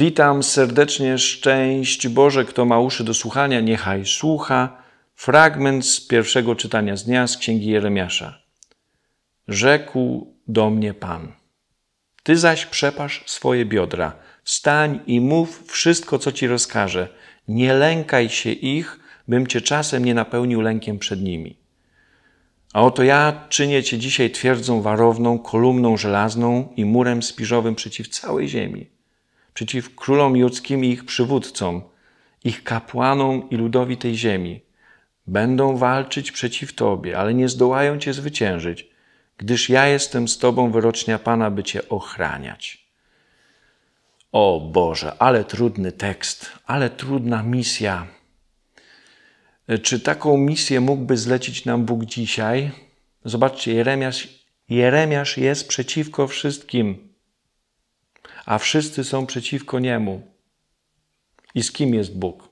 Witam serdecznie, szczęść Boże, kto ma uszy do słuchania, niechaj słucha. Fragment z pierwszego czytania z dnia z księgi Jeremiasza. Rzekł do mnie Pan. Ty zaś przepasz swoje biodra, wstań i mów wszystko, co ci rozkażę. Nie lękaj się ich, bym cię czasem nie napełnił lękiem przed nimi. A oto ja czynię cię dzisiaj twierdzą warowną, kolumną żelazną i murem spiżowym przeciw całej ziemi przeciw królom judzkim i ich przywódcom, ich kapłanom i ludowi tej ziemi. Będą walczyć przeciw Tobie, ale nie zdołają Cię zwyciężyć, gdyż ja jestem z Tobą wyrocznia Pana, by Cię ochraniać. O Boże, ale trudny tekst, ale trudna misja. Czy taką misję mógłby zlecić nam Bóg dzisiaj? Zobaczcie, Jeremiasz, Jeremiasz jest przeciwko wszystkim a wszyscy są przeciwko niemu. I z kim jest Bóg?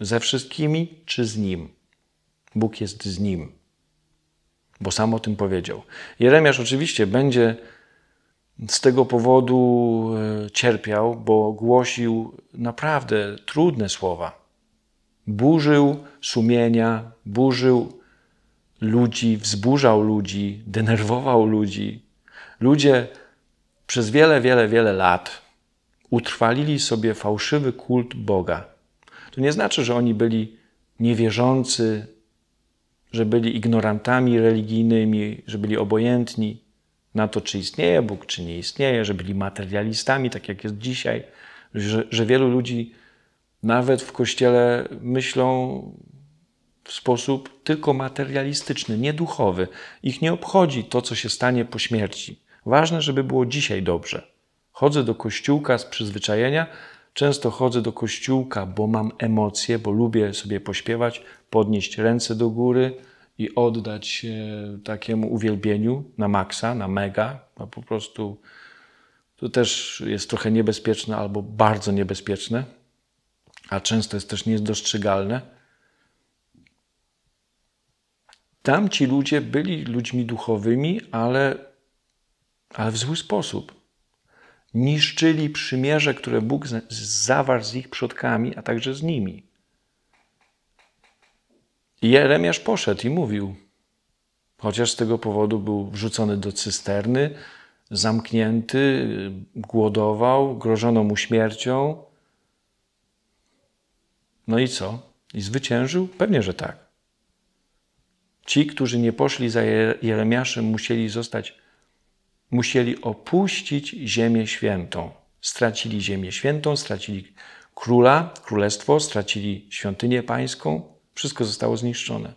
Ze wszystkimi czy z nim? Bóg jest z nim, bo sam o tym powiedział. Jeremiasz oczywiście będzie z tego powodu e, cierpiał, bo głosił naprawdę trudne słowa. Burzył sumienia, burzył ludzi, wzburzał ludzi, denerwował ludzi. Ludzie przez wiele, wiele, wiele lat utrwalili sobie fałszywy kult Boga. To nie znaczy, że oni byli niewierzący, że byli ignorantami religijnymi, że byli obojętni na to, czy istnieje Bóg, czy nie istnieje, że byli materialistami, tak jak jest dzisiaj, że, że wielu ludzi nawet w kościele myślą w sposób tylko materialistyczny, nieduchowy. Ich nie obchodzi to, co się stanie po śmierci. Ważne, żeby było dzisiaj dobrze. Chodzę do kościółka z przyzwyczajenia, często chodzę do kościółka, bo mam emocje, bo lubię sobie pośpiewać, podnieść ręce do góry i oddać się takiemu uwielbieniu na maksa, na mega, a no, po prostu to też jest trochę niebezpieczne albo bardzo niebezpieczne, a często jest też niedostrzegalne. Tam ci ludzie byli ludźmi duchowymi, ale ale w zły sposób. Niszczyli przymierze, które Bóg zawarł z ich przodkami, a także z nimi. I Jeremiasz poszedł i mówił, chociaż z tego powodu był wrzucony do cysterny, zamknięty, głodował, grożono mu śmiercią. No i co? I zwyciężył? Pewnie, że tak. Ci, którzy nie poszli za Jeremiaszem, musieli zostać musieli opuścić Ziemię Świętą. Stracili Ziemię Świętą, stracili króla, królestwo, stracili świątynię pańską, wszystko zostało zniszczone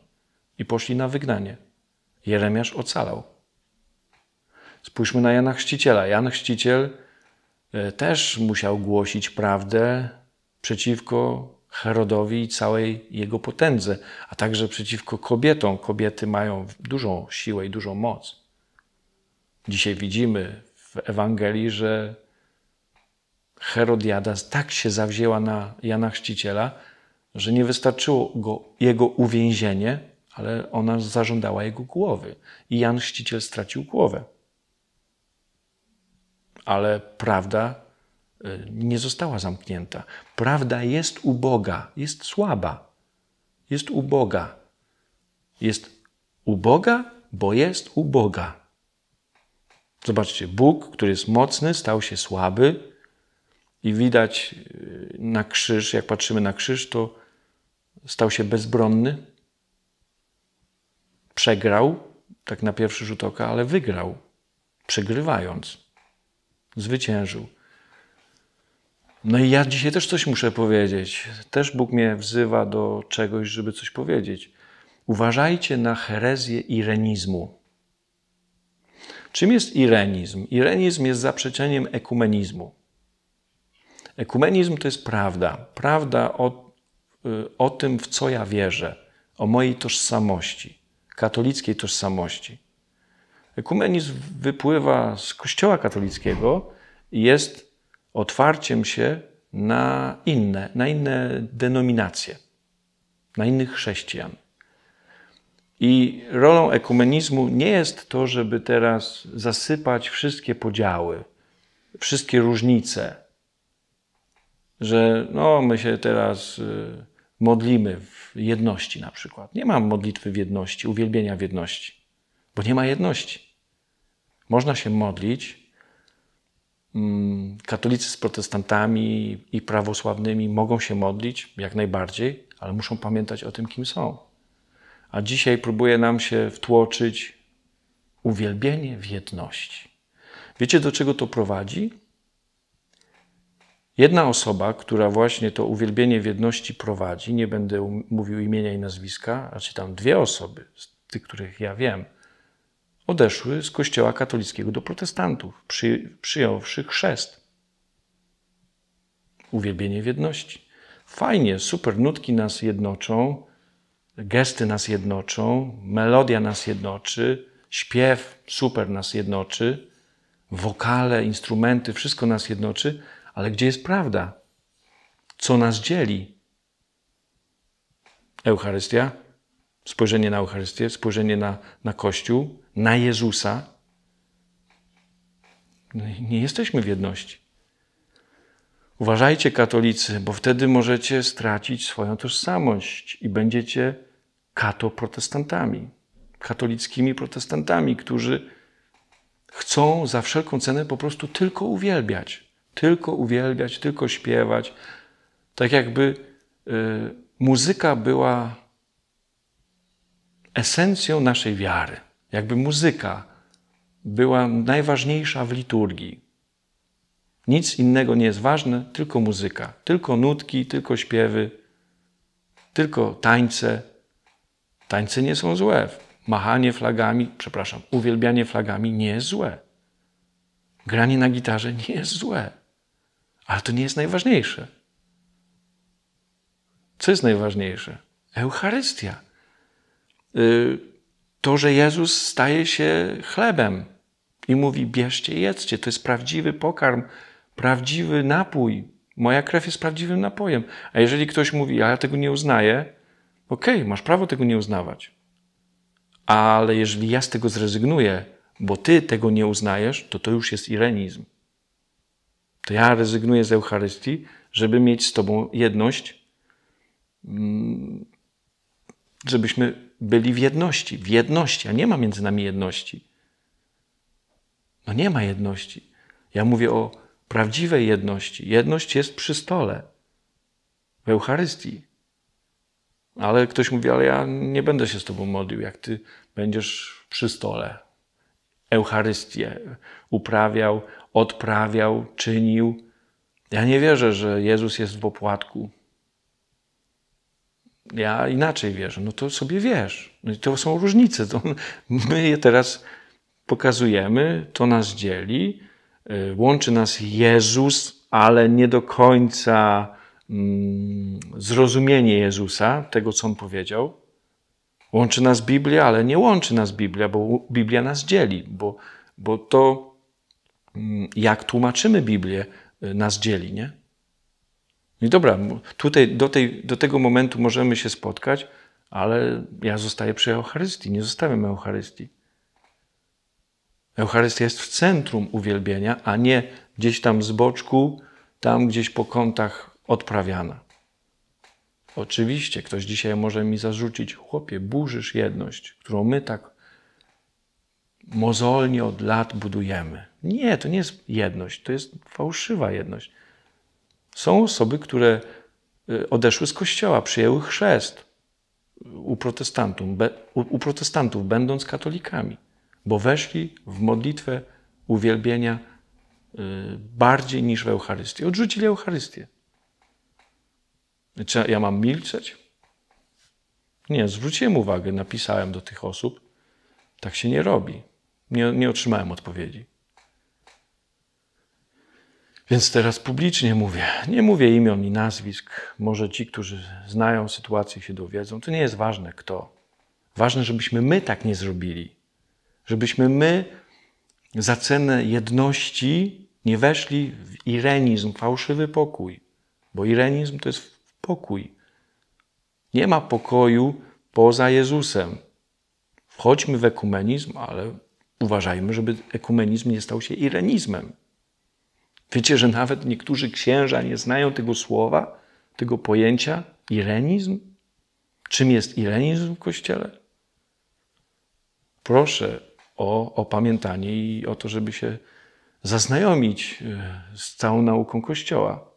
i poszli na wygnanie. Jeremiasz ocalał. Spójrzmy na Jana Chrzciciela. Jan Chrzciciel e, też musiał głosić prawdę przeciwko Herodowi i całej jego potędze, a także przeciwko kobietom. Kobiety mają dużą siłę i dużą moc. Dzisiaj widzimy w Ewangelii, że Herodiada tak się zawzięła na Jana Chrzciciela, że nie wystarczyło go, jego uwięzienie, ale ona zażądała jego głowy. I Jan Chrzciciel stracił głowę. Ale prawda y, nie została zamknięta. Prawda jest uboga, jest słaba, jest uboga. Jest uboga, bo jest uboga. Zobaczcie, Bóg, który jest mocny, stał się słaby i widać y, na krzyż, jak patrzymy na krzyż, to stał się bezbronny. Przegrał, tak na pierwszy rzut oka, ale wygrał, przegrywając. Zwyciężył. No i ja dzisiaj też coś muszę powiedzieć. Też Bóg mnie wzywa do czegoś, żeby coś powiedzieć. Uważajcie na herezję irenizmu. Czym jest irenizm? Irenizm jest zaprzeczeniem ekumenizmu. Ekumenizm to jest prawda. Prawda o, y, o tym, w co ja wierzę, o mojej tożsamości, katolickiej tożsamości. Ekumenizm wypływa z Kościoła katolickiego i jest otwarciem się na inne, na inne denominacje, na innych chrześcijan. I rolą ekumenizmu nie jest to, żeby teraz zasypać wszystkie podziały, wszystkie różnice, że no, my się teraz y, modlimy w jedności na przykład. Nie ma modlitwy w jedności, uwielbienia w jedności, bo nie ma jedności. Można się modlić. Mm, katolicy z protestantami i prawosławnymi mogą się modlić jak najbardziej, ale muszą pamiętać o tym, kim są a dzisiaj próbuje nam się wtłoczyć uwielbienie w jedności. Wiecie, do czego to prowadzi? Jedna osoba, która właśnie to uwielbienie w jedności prowadzi, nie będę um-, mówił imienia i nazwiska, a czy tam dwie osoby, z tych, których ja wiem, odeszły z kościoła katolickiego do protestantów, przy, przyjąwszy chrzest. Uwielbienie w jedności. Fajnie, super, nutki nas jednoczą, gesty nas jednoczą, melodia nas jednoczy, śpiew super nas jednoczy, wokale, instrumenty, wszystko nas jednoczy, ale gdzie jest prawda? Co nas dzieli? Eucharystia, spojrzenie na Eucharystię, spojrzenie na, na Kościół, na Jezusa. No nie jesteśmy w jedności. Uważajcie, katolicy, bo wtedy możecie stracić swoją tożsamość i będziecie katoprotestantami, katolickimi protestantami, którzy chcą za wszelką cenę po prostu tylko uwielbiać, tylko uwielbiać, tylko śpiewać. Tak jakby y, muzyka była esencją naszej wiary. Jakby muzyka była najważniejsza w liturgii. Nic innego nie jest ważne, tylko muzyka, tylko nutki, tylko śpiewy, tylko tańce. Tańce nie są złe. Machanie flagami, przepraszam, uwielbianie flagami nie jest złe. Granie na gitarze nie jest złe. Ale to nie jest najważniejsze. Co jest najważniejsze? Eucharystia. Y, to, że Jezus staje się chlebem i mówi: bierzcie, jedzcie. To jest prawdziwy pokarm Prawdziwy napój. Moja krew jest prawdziwym napojem. A jeżeli ktoś mówi, a ja tego nie uznaję, okej, okay, masz prawo tego nie uznawać. Ale jeżeli ja z tego zrezygnuję, bo ty tego nie uznajesz, to to już jest irenizm. To ja rezygnuję z Eucharystii, żeby mieć z Tobą jedność, mm, żebyśmy byli w jedności, w jedności, a nie ma między nami jedności. No nie ma jedności. Ja mówię o prawdziwej jedności. Jedność jest przy stole, w Eucharystii. Ale ktoś mówi, ale ja nie będę się z Tobą modlił, jak Ty będziesz przy stole. Eucharystię uprawiał, odprawiał, czynił. Ja nie wierzę, że Jezus jest w opłatku. Ja inaczej wierzę. No to sobie wierz. No i to są różnice. To my je teraz pokazujemy, to nas dzieli. E, łączy nas Jezus, ale nie do końca mm, zrozumienie Jezusa, tego co on powiedział. Łączy nas Biblia, ale nie łączy nas Biblia, bo Biblia nas dzieli, bo, bo to, mm, jak tłumaczymy Biblię, e, nas dzieli, nie? I dobra, tutaj do, tej, do tego momentu możemy się spotkać, ale ja zostaję przy Eucharystii, nie zostawiam Eucharystii. Eucharystia jest w centrum uwielbienia, a nie gdzieś tam z boczku, tam gdzieś po kątach odprawiana. Oczywiście ktoś dzisiaj może mi zarzucić, chłopie, burzysz jedność, którą my tak mozolnie od lat budujemy. Nie, to nie jest jedność, to jest fałszywa jedność. Są osoby, które y, odeszły z kościoła, przyjęły chrzest u protestantów, u protestantów będąc katolikami bo weszli w modlitwę uwielbienia y, bardziej niż w Eucharystię. Odrzucili Eucharystię. Czy ja mam milczeć? Nie, zwróciłem uwagę, napisałem do tych osób. Tak się nie robi. Nie, nie otrzymałem odpowiedzi. Więc teraz publicznie mówię. Nie mówię imion i nazwisk. Może ci, którzy znają sytuację, się dowiedzą. To nie jest ważne, kto. Ważne, żebyśmy my tak nie zrobili. Żebyśmy my za cenę jedności nie weszli w irenizm, fałszywy pokój. Bo irenizm to jest pokój. Nie ma pokoju poza Jezusem. Wchodźmy w ekumenizm, ale uważajmy, żeby ekumenizm nie stał się irenizmem. Wiecie, że nawet niektórzy księża nie znają tego słowa, tego pojęcia irenizm? Czym jest irenizm w Kościele? Proszę, o opamiętanie i o to, żeby się zaznajomić e, z całą nauką Kościoła.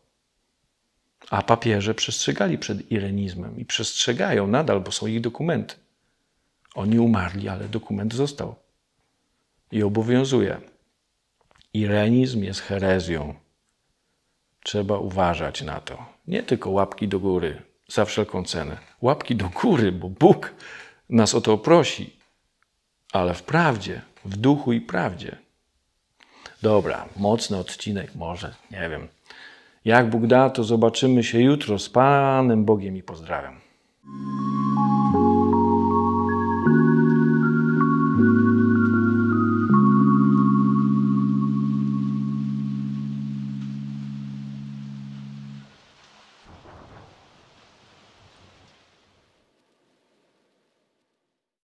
A papieże przestrzegali przed irenizmem i przestrzegają nadal, bo są ich dokumenty. Oni umarli, ale dokument został i obowiązuje. Irenizm jest herezją. Trzeba uważać na to. Nie tylko łapki do góry, za wszelką cenę. Łapki do góry, bo Bóg nas o to prosi ale w prawdzie, w duchu i prawdzie. Dobra, mocny odcinek może, nie wiem. Jak Bóg da, to zobaczymy się jutro z Panem Bogiem i pozdrawiam.